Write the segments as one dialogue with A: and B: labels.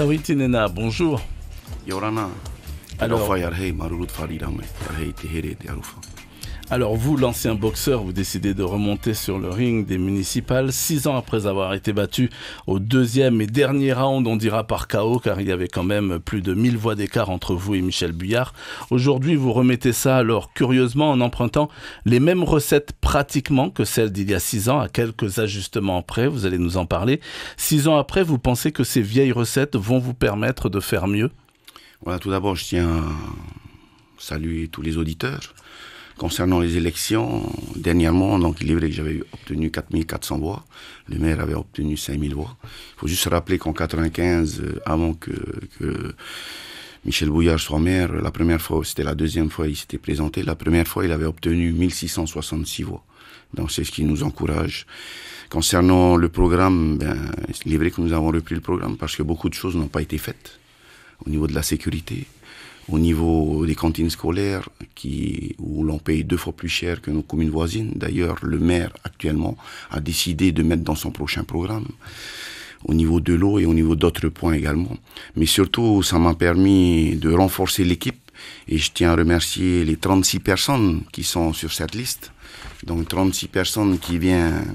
A: Tawitinena, bonjour. Yorana. Alors alors vous, l'ancien boxeur, vous décidez de remonter sur le ring des municipales six ans après avoir été battu au deuxième et dernier round, on dira par chaos, car il y avait quand même plus de 1000 voix d'écart entre vous et Michel Buillard. Aujourd'hui, vous remettez ça alors curieusement en empruntant les mêmes recettes pratiquement que celles d'il y a six ans, à quelques ajustements près, vous allez nous en parler. Six ans après, vous pensez que ces vieilles recettes
B: vont vous permettre de faire mieux Voilà, tout d'abord, je tiens à saluer tous les auditeurs Concernant les élections, dernièrement, donc il est vrai que j'avais obtenu 4400 voix, le maire avait obtenu 5000 voix. Il faut juste rappeler qu'en 95, euh, avant que, que Michel Bouillard soit maire, la première fois, c'était la deuxième fois, il s'était présenté. La première fois, il avait obtenu 1666 voix. Donc c'est ce qui nous encourage. Concernant le programme, ben, il est vrai que nous avons repris le programme parce que beaucoup de choses n'ont pas été faites au niveau de la sécurité, au niveau des cantines scolaires, qui, où l'on paye deux fois plus cher que nos communes voisines. D'ailleurs, le maire actuellement a décidé de mettre dans son prochain programme au niveau de l'eau et au niveau d'autres points également. Mais surtout, ça m'a permis de renforcer l'équipe et je tiens à remercier les 36 personnes qui sont sur cette liste. Donc 36 personnes qui viennent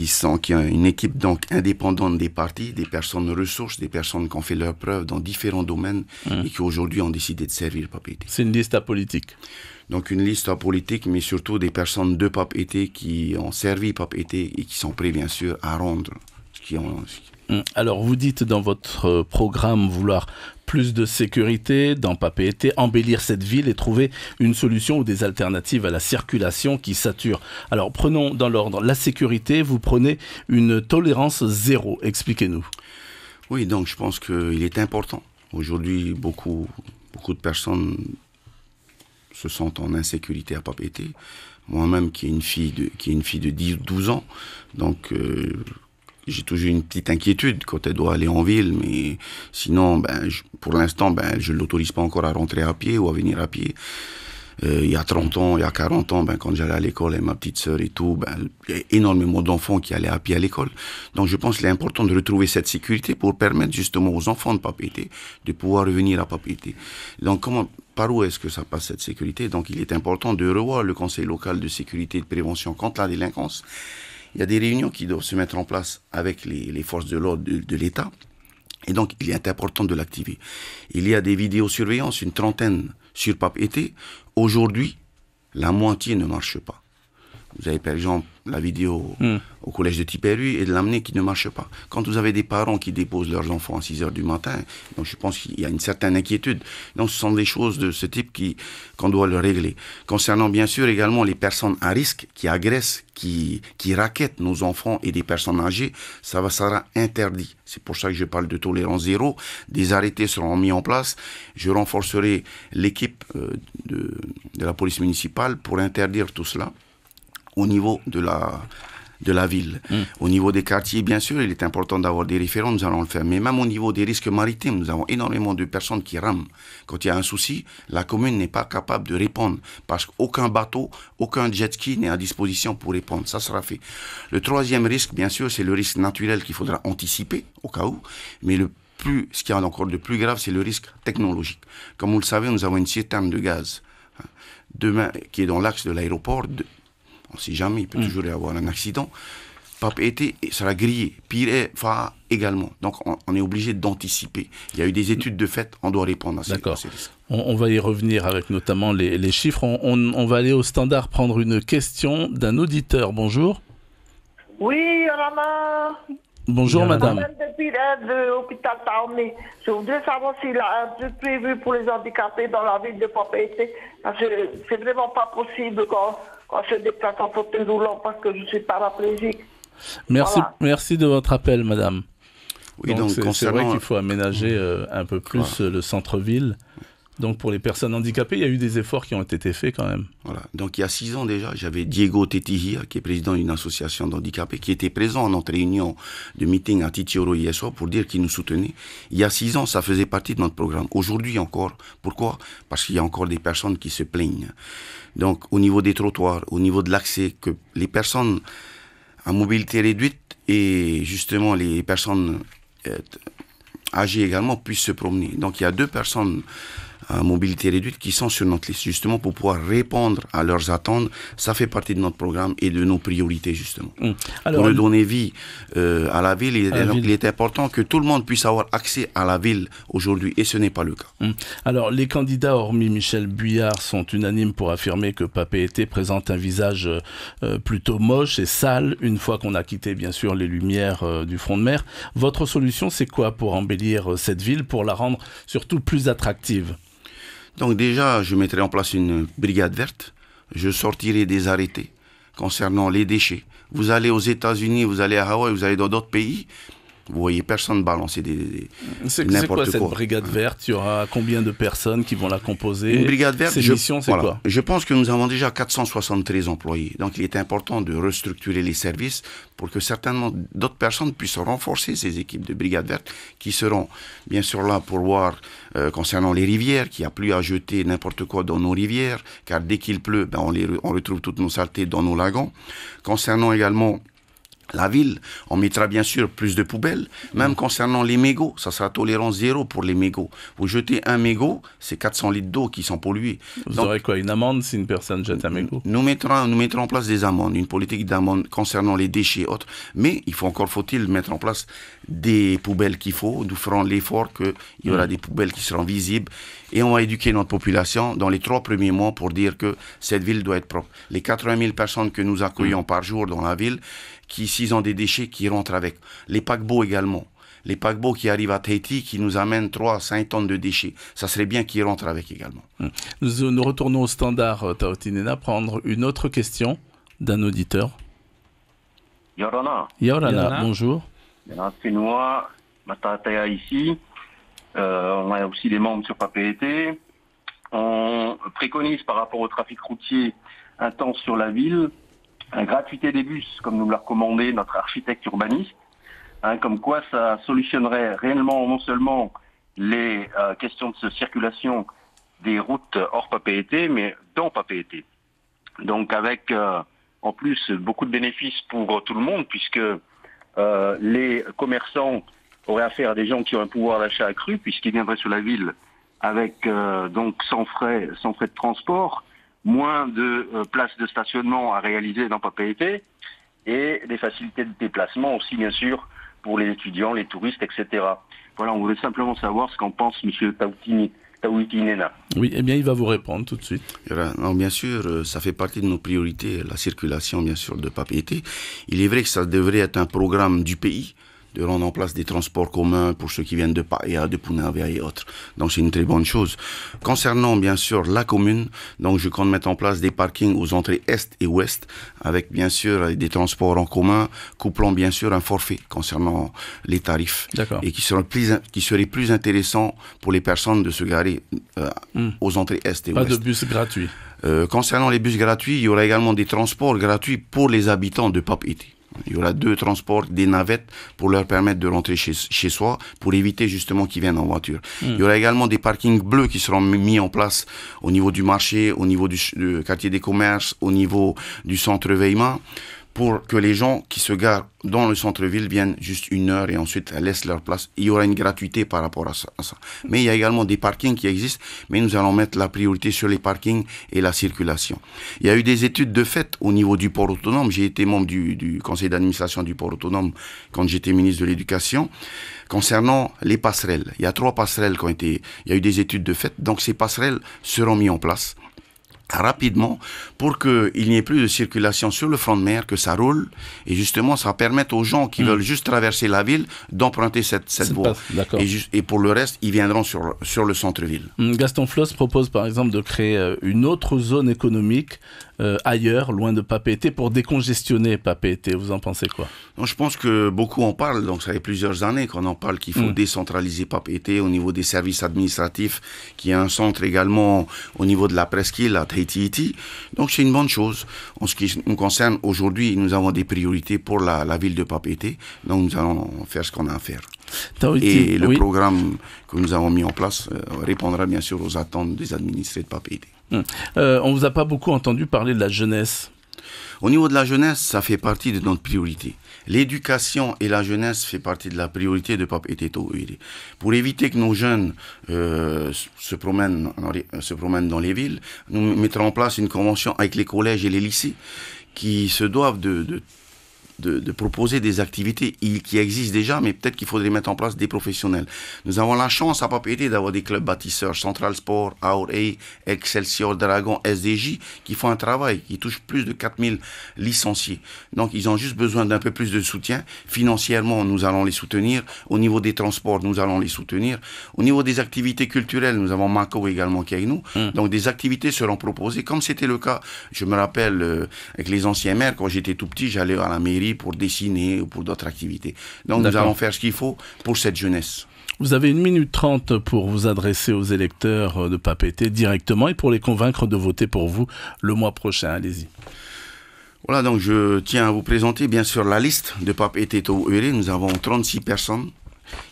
B: qui sont une équipe donc indépendante des partis, des personnes ressources, des personnes qui ont fait leur preuve dans différents domaines mmh. et qui aujourd'hui ont décidé de servir Pape C'est une liste apolitique. Donc une liste apolitique, mais surtout des personnes de Pape Été qui ont servi Pape Été et qui sont prêts bien sûr à rendre Hum, alors, vous dites
A: dans votre euh, programme vouloir plus de sécurité dans Papeete, embellir cette ville et trouver une solution ou des alternatives à la circulation qui sature. Alors, prenons dans l'ordre la sécurité. Vous prenez une tolérance zéro. Expliquez-nous.
B: Oui, donc je pense qu'il est important. Aujourd'hui, beaucoup, beaucoup de personnes se sentent en insécurité à Papeete. Moi-même, qui ai une fille de, qui est une fille de 10, 12 ans, donc. Euh, j'ai toujours une petite inquiétude quand elle doit aller en ville, mais sinon, ben, pour l'instant, ben, je ne l'autorise pas encore à rentrer à pied ou à venir à pied. Euh, il y a 30 ans, il y a 40 ans, ben, quand j'allais à l'école et ma petite sœur et tout, ben, il y a énormément d'enfants qui allaient à pied à l'école. Donc je pense qu'il est important de retrouver cette sécurité pour permettre justement aux enfants de ne pas péter, de pouvoir revenir à pas Donc comment, par où est-ce que ça passe cette sécurité Donc il est important de revoir le conseil local de sécurité et de prévention contre la délinquance il y a des réunions qui doivent se mettre en place avec les, forces de l'ordre de, l'État. Et donc, il est important de l'activer. Il y a des vidéos-surveillance, une trentaine sur Pape Été. Aujourd'hui, la moitié ne marche pas. Vous avez par exemple la vidéo hmm au collège de Tiperu, et de l'amener qui ne marche pas. Quand vous avez des parents qui déposent leurs enfants à 6 heures du matin, donc je pense qu'il y a une certaine inquiétude. Donc ce sont des choses de ce type qui qu'on doit le régler. Concernant bien sûr également les personnes à risque qui agressent, qui qui raquettent nos enfants et des personnes âgées, ça va sera interdit. C'est pour ça que je parle de tolérance zéro. Des arrêtés seront mis en place. Je renforcerai l'équipe euh, de, de la police municipale pour interdire tout cela au niveau de la de la ville. Mm. Au niveau des quartiers, bien sûr, il est important d'avoir des référents, nous allons le faire. Mais même au niveau des risques maritimes, nous avons énormément de personnes qui rament. Quand il y a un souci, la commune n'est pas capable de répondre parce qu'aucun bateau, aucun jet ski n'est à disposition pour répondre. Ça sera fait. Le troisième risque, bien sûr, c'est le risque naturel qu'il faudra anticiper au cas où. Mais le plus, ce qui est encore de plus grave, c'est le risque technologique. Comme vous le savez, nous avons une citerne de gaz hein, demain, qui est dans l'axe de l'aéroport, on ne sait jamais, il peut mm. toujours y avoir un accident. Pape été sera grillé. Pire fera également. Donc on, est obligé d'anticiper. Il y a eu des études de fait, on doit répondre à ces,
A: On, va y revenir avec notamment les, chiffres. On, va aller au standard prendre une question d'un auditeur. Bonjour.
B: Oui, Rama.
A: Bonjour, madame. madame.
B: de l'hôpital Je voudrais savoir s'il a un truc prévu pour les handicapés dans la ville de Papeete. Parce que c'est vraiment pas possible quand en se déplaçant en fauteuil roulant parce que
A: je suis paraplégique. Merci, merci de votre appel, madame. Oui, donc, c'est vrai qu'il faut aménager euh, un peu plus euh, le centre-ville donc pour les personnes handicapées, il y
B: a eu des efforts qui ont été faits quand même. Voilà. Donc il y a six ans déjà, j'avais Diego Tetihia, qui est président d'une association d'handicapés, qui était présent à notre réunion de meeting à Titioro hier soir pour dire qu'il nous soutenait. Il y a six ans, ça faisait partie de notre programme. Aujourd'hui encore. Pourquoi Parce qu'il y a encore des personnes qui se plaignent. Donc au niveau des trottoirs, au niveau de l'accès, que les personnes à mobilité réduite et justement les personnes euh, âgées également puissent se promener. Donc il y a deux personnes mobilité réduite qui sont sur notre liste, justement pour pouvoir répondre à leurs attentes. Ça fait partie de notre programme et de nos priorités, justement. Hum. Alors, pour donner vie euh, à la ville, il, est important que tout le monde puisse avoir accès à la ville aujourd'hui, et ce n'est pas le cas.
A: Hum. Alors, les candidats, hormis Michel Buillard, sont unanimes pour affirmer que était présente un visage euh, euh, plutôt moche et sale, une fois qu'on a quitté, bien sûr, les lumières du front de mer. Votre solution, c'est quoi
B: pour embellir cette ville, pour la rendre surtout plus attractive donc déjà, je mettrai en place une brigade verte. Je sortirai des arrêtés concernant les déchets. Vous allez aux États-Unis, vous allez à Hawaï, vous allez dans d'autres pays vous voyez personne balancer des, des n'importe quoi, quoi. cette
A: brigade hein. verte Il y aura combien de personnes qui vont la composer Une brigade verte. je, c'est quoi
B: Je pense que nous avons déjà 473 employés. Donc, il est important de restructurer les services pour que certainement d'autres personnes puissent renforcer ces équipes de brigade verte qui seront bien sûr là pour voir euh, concernant les rivières, qu'il n'y a plus à jeter n'importe quoi dans nos rivières, car dès qu'il pleut, ben, on, les, on retrouve toutes nos saletés dans nos lagons. Concernant également la ville, on mettra bien sûr plus de poubelles, même concernant les mégots, ça sera tolérance zéro pour les mégots. Vous jetez un mégot, c'est 400 litres d'eau qui sont pollués. Vous aurez quoi Une amende si une personne jette un mégot nous mettrons, nous mettrons en place des amendes, une politique d'amende concernant les déchets autres, mais il faut encore faut-il mettre en place des poubelles qu'il faut, nous ferons l'effort qu'il y aura des poubelles qui seront visibles et on va éduquer notre population dans les trois premiers mois pour dire que cette ville doit être propre. Les 80 000 personnes que nous accueillons par jour dans la ville, qui, s'ils ont des déchets, qui rentrent avec. Les paquebots également. Les paquebots qui arrivent à Tahiti, qui nous amènent 3 à 5 tonnes de déchets. Ça serait bien qu'ils rentrent avec également.
A: Hum. Nous, euh, nous retournons au standard, euh, Taotinena, prendre une autre question d'un auditeur.
B: Yorana. Yorana. bonjour. ici. Euh, on a aussi des membres sur PAPET. On préconise par rapport au trafic routier intense sur la ville gratuité des bus, comme nous l'a recommandé notre architecte urbaniste, hein, comme quoi ça solutionnerait réellement non seulement les euh, questions de circulation des routes hors PAPET, mais dans PAPET. Donc avec euh, en plus beaucoup de bénéfices pour tout le monde, puisque euh, les commerçants auraient affaire à des gens qui ont un pouvoir d'achat accru, puisqu'ils viendraient sur la ville avec donc sans frais, sans frais de transport moins de euh, places de stationnement à réaliser dans Papéité, et des facilités de déplacement aussi, bien sûr, pour les étudiants, les touristes, etc. Voilà, on voulait simplement savoir ce qu'en pense M. Tautini. Oui, eh bien, il va vous répondre tout de suite. Eh ben, non, bien sûr, euh, ça fait partie de nos priorités, la circulation, bien sûr, de Papeete. Il est vrai que ça devrait être un programme du pays, de rendre en place des transports communs pour ceux qui viennent de Paia, de Punavia et autres. Donc c'est une très bonne chose. Concernant bien sûr la commune, donc je compte mettre en place des parkings aux entrées est et ouest, avec bien sûr des transports en commun, couplant bien sûr un forfait concernant les tarifs et qui serait plus qui serait plus intéressant pour les personnes de se garer euh, hmm. aux entrées est et ouest. Pas de bus gratuit. Euh, concernant les bus gratuits, il y aura également des transports gratuits pour les habitants de Papeete. Il y aura deux transports, des navettes pour leur permettre de rentrer chez, soi, pour éviter justement qu'ils viennent en voiture. Hmm. Il y aura également des parkings bleus qui seront mis en place au niveau du marché, au niveau du, quartier des commerces, au niveau du centre Veillement pour que les gens qui se garent dans le centre-ville viennent juste une heure et ensuite laissent leur place. Il y aura une gratuité par rapport à ça. Mais il y a également des parkings qui existent, mais nous allons mettre la priorité sur les parkings et la circulation. Il y a eu des études de fait au niveau du port autonome. J'ai été membre du, conseil d'administration du port autonome quand j'étais ministre de l'Éducation. Concernant les passerelles, il y a trois passerelles qui ont été... Il y a eu des études de fait, donc ces passerelles seront mises en place rapidement pour qu'il n'y ait plus de circulation sur le front de mer, que ça roule. Et justement, ça permette aux gens qui hmm. veulent juste traverser la ville d'emprunter cette, cette voie. Et, pour le reste, ils viendront sur, sur le centre-ville.
A: Gaston Floss propose par exemple de créer euh, une autre zone économique euh, ailleurs, loin de Papeete, pour décongestionner
B: Papeete Vous en pensez quoi Je pense que beaucoup en parlent, donc ça fait plusieurs années qu'on en parle qu'il faut mm. décentraliser Papeete au niveau des services administratifs, qui a un centre également au niveau de la presqu'île à Tahiti. Donc c'est une bonne chose. En ce qui nous concerne, aujourd'hui, nous avons des priorités pour la, ville de Papeete, donc nous allons faire ce qu'on a à faire. Et le programme que nous avons mis en place euh, répondra bien sûr aux attentes des administrés de Papeete. On hmm. ne euh, on vous a pas beaucoup entendu parler de la jeunesse. Au niveau de la jeunesse, ça fait partie de notre priorité. L'éducation et la jeunesse fait partie de la priorité de Pape Eteto Pour éviter que nos jeunes euh, se, promènent, se promènent dans les villes, nous mettrons en place une convention avec les collèges et les lycées qui se doivent de de, proposer des activités qui existent déjà, mais peut-être qu'il faudrait mettre en place des professionnels. Nous avons la chance à Papeete d'avoir des clubs bâtisseurs, Central Sport, Auré, e, Excelsior, Dragon, SDJ, qui font un travail, qui touchent plus de 4000 licenciés. Donc ils ont juste besoin d'un peu plus de soutien. Financièrement, nous allons les soutenir. Au niveau des transports, nous allons les soutenir. Au niveau des activités culturelles, nous avons Mako également qui est avec nous. Hum. Donc des activités seront proposées, comme c'était le cas, je me rappelle, euh, avec les anciens maires, quand j'étais tout petit, j'allais à la mairie, pour dessiner ou pour d'autres activités. Donc nous allons faire ce qu'il faut pour cette jeunesse.
A: Vous avez une minute trente pour vous adresser aux électeurs de Papété directement et pour les convaincre de voter pour vous le mois prochain. Allez-y.
B: Voilà, donc je tiens à vous présenter bien sûr la liste de Pape Tau Nous avons 36 personnes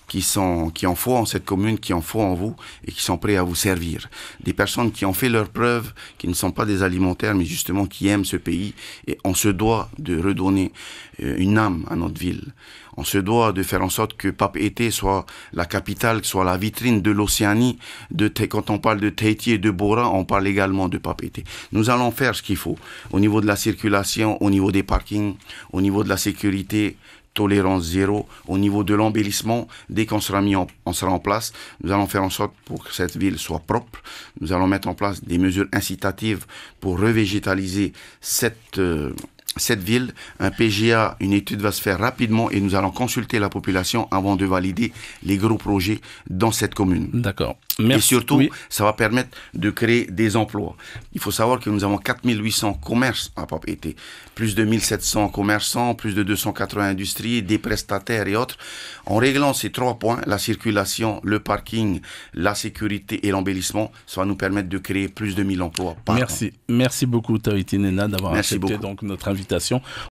B: qui, sont, qui en foi en cette commune, qui en foi en vous et qui sont prêts à vous servir. Des personnes qui ont fait leurs preuves, qui ne sont pas des alimentaires, mais justement qui aiment ce pays. Et on se doit de redonner euh, une âme à notre ville. On se doit de faire en sorte que Pape Été soit la capitale, soit la vitrine de l'Océanie. De, quand on parle de Tahiti et de Bora, on parle également de Pape Été. Nous allons faire ce qu'il faut au niveau de la circulation, au niveau des parkings, au niveau de la sécurité, tolérance zéro au niveau de l'embellissement. Dès qu'on sera mis en, sera en place, nous allons faire en sorte pour que cette ville soit propre. Nous allons mettre en place des mesures incitatives pour revégétaliser cette euh, cette ville, un PGA, une étude va se faire rapidement et nous allons consulter la population avant de valider les gros projets dans cette commune. D'accord. Et surtout, ça va permettre de créer des emplois. Il faut savoir que nous avons 4800 commerces à papété plus de 1700 commerçants, plus de 280 industries, des prestataires et autres. En réglant ces trois points, la circulation, le parking, la sécurité et l'embellissement, ça va nous permettre de créer plus de 1000 emplois Merci.
A: Merci beaucoup, Tahiti Nena, d'avoir accepté
B: donc notre invitation.